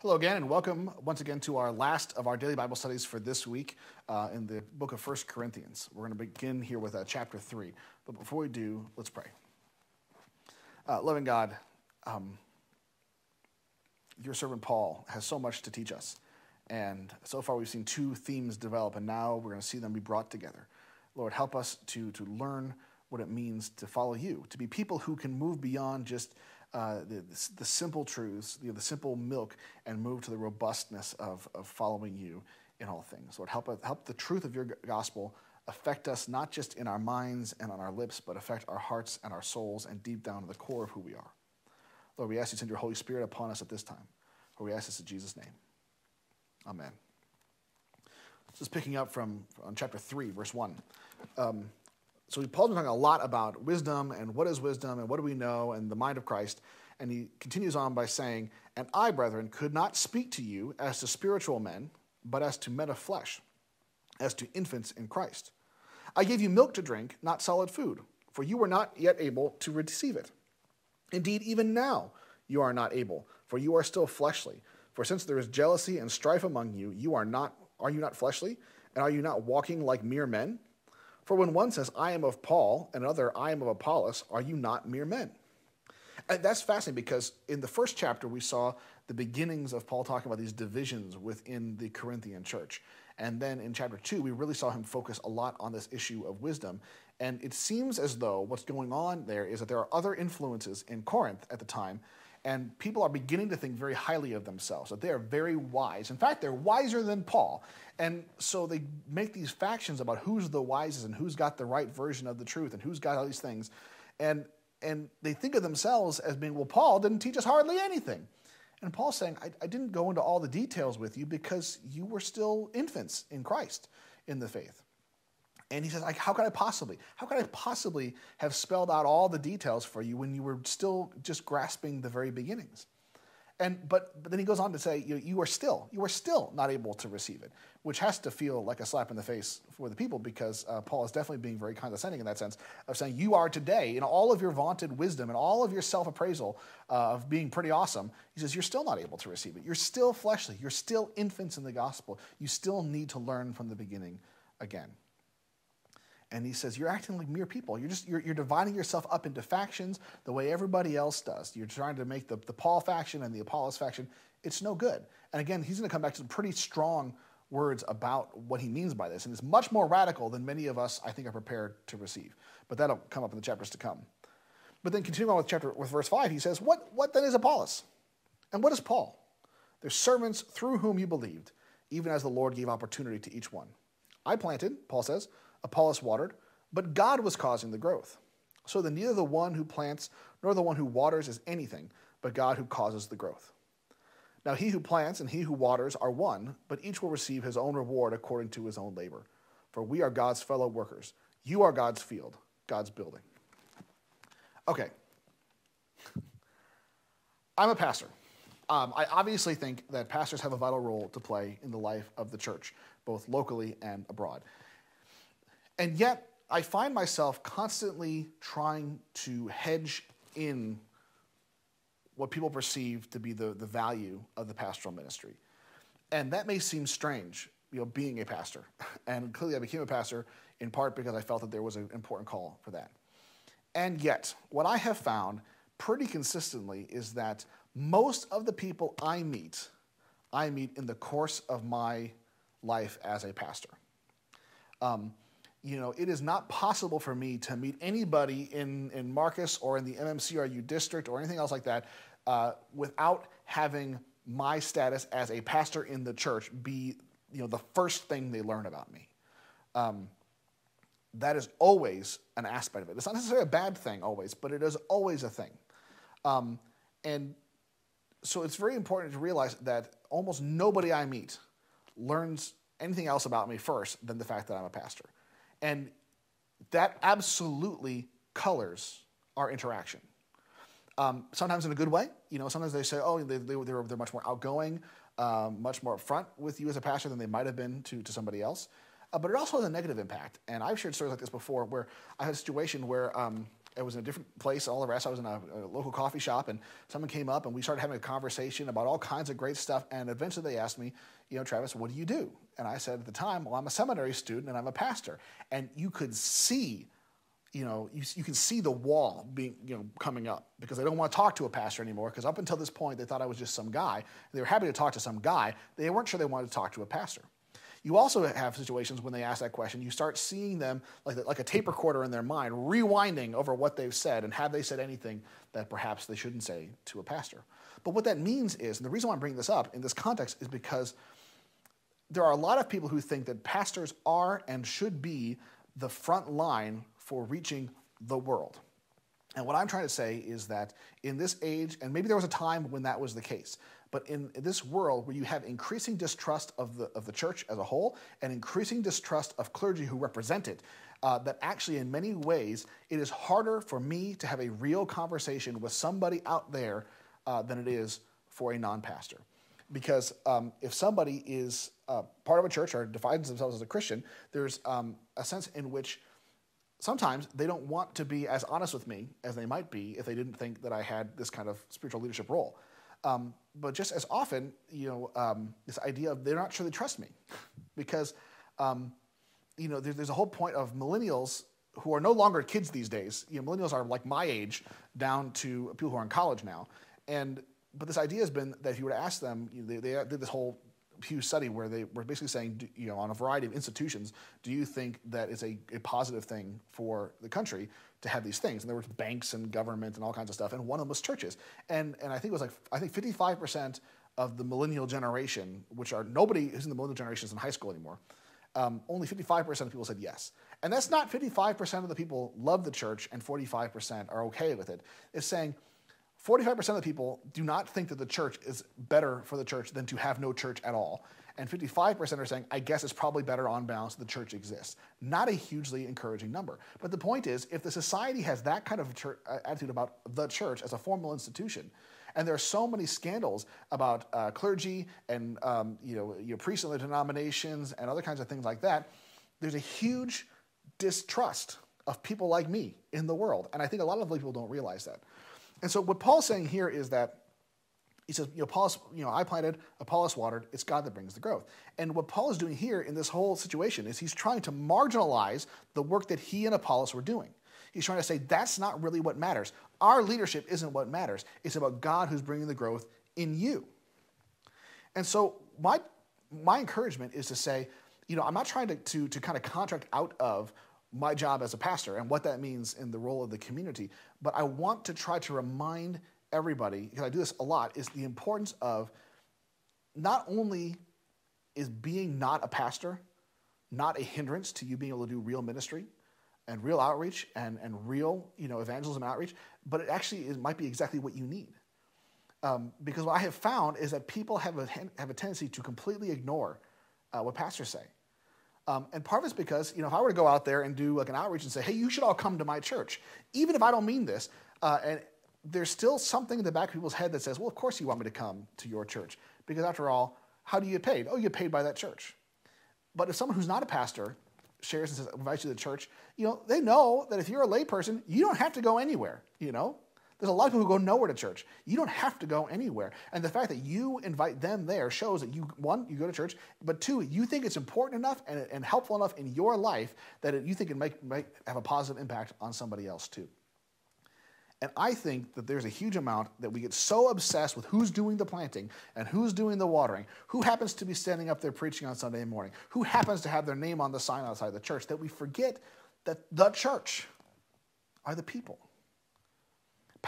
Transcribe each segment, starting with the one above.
Hello again, and welcome once again to our last of our daily Bible studies for this week uh, in the book of First Corinthians. We're going to begin here with uh, chapter 3. But before we do, let's pray. Uh, loving God, um, your servant Paul has so much to teach us. And so far, we've seen two themes develop, and now we're going to see them be brought together. Lord, help us to, to learn what it means to follow you, to be people who can move beyond just uh, the, the simple truths, you know, the simple milk, and move to the robustness of, of following you in all things. Lord, help, help the truth of your gospel affect us not just in our minds and on our lips, but affect our hearts and our souls and deep down to the core of who we are. Lord, we ask you to send your Holy Spirit upon us at this time. Lord, we ask this in Jesus' name. Amen. This is picking up from on chapter 3, verse 1. Um, so Paul's been talking a lot about wisdom and what is wisdom and what do we know and the mind of Christ. And he continues on by saying, And I, brethren, could not speak to you as to spiritual men, but as to men of flesh, as to infants in Christ. I gave you milk to drink, not solid food, for you were not yet able to receive it. Indeed, even now you are not able, for you are still fleshly. For since there is jealousy and strife among you, you are not are you not fleshly? And are you not walking like mere men? For when one says, I am of Paul, and another, I am of Apollos, are you not mere men? And that's fascinating because in the first chapter, we saw the beginnings of Paul talking about these divisions within the Corinthian church. And then in chapter two, we really saw him focus a lot on this issue of wisdom. And it seems as though what's going on there is that there are other influences in Corinth at the time and people are beginning to think very highly of themselves, that they are very wise. In fact, they're wiser than Paul. And so they make these factions about who's the wisest and who's got the right version of the truth and who's got all these things. And, and they think of themselves as being, well, Paul didn't teach us hardly anything. And Paul's saying, I, I didn't go into all the details with you because you were still infants in Christ in the faith. And he says, like, how could I possibly? How could I possibly have spelled out all the details for you when you were still just grasping the very beginnings? And but, but then he goes on to say, you, you are still, you are still not able to receive it, which has to feel like a slap in the face for the people because uh, Paul is definitely being very condescending in that sense of saying, you are today in all of your vaunted wisdom and all of your self-appraisal uh, of being pretty awesome. He says, you're still not able to receive it. You're still fleshly. You're still infants in the gospel. You still need to learn from the beginning again. And he says, You're acting like mere people. You're just you're, you're dividing yourself up into factions the way everybody else does. You're trying to make the, the Paul faction and the Apollos faction. It's no good. And again, he's going to come back to some pretty strong words about what he means by this. And it's much more radical than many of us, I think, are prepared to receive. But that'll come up in the chapters to come. But then continuing on with chapter with verse 5, he says, What what then is Apollos? And what is Paul? They're servants through whom you believed, even as the Lord gave opportunity to each one. I planted, Paul says, Apollos watered, but God was causing the growth. So then, neither the one who plants nor the one who waters is anything, but God who causes the growth. Now he who plants and he who waters are one, but each will receive his own reward according to his own labor. For we are God's fellow workers. You are God's field, God's building. Okay. I'm a pastor. Um, I obviously think that pastors have a vital role to play in the life of the church, both locally and abroad. And yet, I find myself constantly trying to hedge in what people perceive to be the, the value of the pastoral ministry. And that may seem strange, you know, being a pastor. And clearly I became a pastor in part because I felt that there was an important call for that. And yet, what I have found pretty consistently is that most of the people I meet, I meet in the course of my life as a pastor. Um, you know, it is not possible for me to meet anybody in, in Marcus or in the MMCRU district or anything else like that uh, without having my status as a pastor in the church be, you know, the first thing they learn about me. Um, that is always an aspect of it. It's not necessarily a bad thing always, but it is always a thing. Um, and so it's very important to realize that almost nobody I meet learns anything else about me first than the fact that I'm a pastor. And that absolutely colors our interaction. Um, sometimes in a good way. You know, sometimes they say, oh, they, they, are they're much more outgoing, um, much more upfront with you as a pastor than they might have been to, to somebody else. Uh, but it also has a negative impact. And I've shared stories like this before where I had a situation where um, I was in a different place, all the rest. I was in a, a, local coffee shop, and someone came up, and we started having a conversation about all kinds of great stuff. And eventually, they asked me, you know, Travis, what do you do? And I said at the time, well, I'm a seminary student and I'm a pastor. And you could see, you know, you, you can see the wall being, you know, coming up because they don't want to talk to a pastor anymore. Because up until this point, they thought I was just some guy. They were happy to talk to some guy. They weren't sure they wanted to talk to a pastor. You also have situations when they ask that question, you start seeing them like, like a tape recorder in their mind, rewinding over what they've said and have they said anything that perhaps they shouldn't say to a pastor. But what that means is, and the reason why I'm bringing this up in this context is because there are a lot of people who think that pastors are and should be the front line for reaching the world. And what I'm trying to say is that in this age, and maybe there was a time when that was the case, but in this world where you have increasing distrust of the, of the church as a whole and increasing distrust of clergy who represent it, uh, that actually, in many ways, it is harder for me to have a real conversation with somebody out there uh, than it is for a non pastor. Because um, if somebody is uh, part of a church or defines themselves as a Christian, there's um, a sense in which sometimes they don't want to be as honest with me as they might be if they didn't think that I had this kind of spiritual leadership role. Um, but just as often, you know, um, this idea of they're not sure they trust me because, um, you know, there's a whole point of millennials who are no longer kids these days. You know, millennials are like my age down to people who are in college now. And, but this idea has been that if you were to ask them, you know, they, they did this whole Pew study where they were basically saying, you know, on a variety of institutions, do you think that it's a, a positive thing for the country to have these things? And there were banks and government and all kinds of stuff, and one of them was churches. And and I think it was like I think 55 percent of the millennial generation, which are nobody who's in the millennial generation is in high school anymore. Um, only 55% of people said yes. And that's not 55% of the people love the church and 45% are okay with it. It's saying 45% of the people do not think that the church is better for the church than to have no church at all. And 55% are saying, I guess it's probably better on balance the church exists. Not a hugely encouraging number. But the point is, if the society has that kind of uh, attitude about the church as a formal institution, and there are so many scandals about uh, clergy and um, you know your priests and the denominations and other kinds of things like that, there's a huge distrust of people like me in the world. And I think a lot of people don't realize that. And so what Paul's saying here is that he says, you know, Apollos, you know, I planted, Apollos watered, it's God that brings the growth. And what Paul is doing here in this whole situation is he's trying to marginalize the work that he and Apollos were doing. He's trying to say that's not really what matters. Our leadership isn't what matters. It's about God who's bringing the growth in you. And so my my encouragement is to say, you know, I'm not trying to, to, to kind of contract out of my job as a pastor and what that means in the role of the community. But I want to try to remind everybody, because I do this a lot, is the importance of not only is being not a pastor not a hindrance to you being able to do real ministry and real outreach and, and real you know evangelism outreach, but it actually is, might be exactly what you need. Um, because what I have found is that people have a, have a tendency to completely ignore uh, what pastors say. Um, and part of it's because, you know, if I were to go out there and do like an outreach and say, hey, you should all come to my church, even if I don't mean this, uh, and there's still something in the back of people's head that says, well, of course you want me to come to your church. Because after all, how do you get paid? Oh, you get paid by that church. But if someone who's not a pastor shares and says, I invite you to the church, you know, they know that if you're a layperson, you don't have to go anywhere, you know? There's a lot of people who go nowhere to church. You don't have to go anywhere. And the fact that you invite them there shows that you, one, you go to church, but two, you think it's important enough and, and helpful enough in your life that it, you think it might, might have a positive impact on somebody else too. And I think that there's a huge amount that we get so obsessed with who's doing the planting and who's doing the watering, who happens to be standing up there preaching on Sunday morning, who happens to have their name on the sign outside the church, that we forget that the church are the people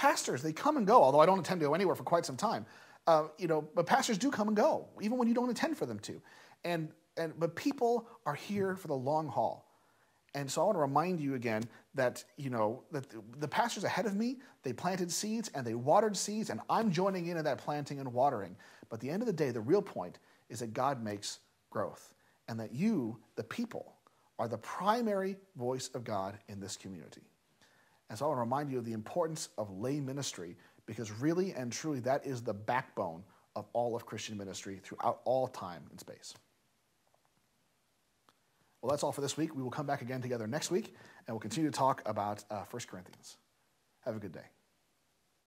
pastors, they come and go, although I don't intend to go anywhere for quite some time. Uh, you know, but pastors do come and go, even when you don't intend for them to. And, and, but people are here for the long haul. And so I want to remind you again that, you know, that the pastors ahead of me, they planted seeds and they watered seeds, and I'm joining in in that planting and watering. But at the end of the day, the real point is that God makes growth and that you, the people, are the primary voice of God in this community. And so I want to remind you of the importance of lay ministry because really and truly that is the backbone of all of Christian ministry throughout all time and space. Well, that's all for this week. We will come back again together next week and we'll continue to talk about uh, 1 Corinthians. Have a good day.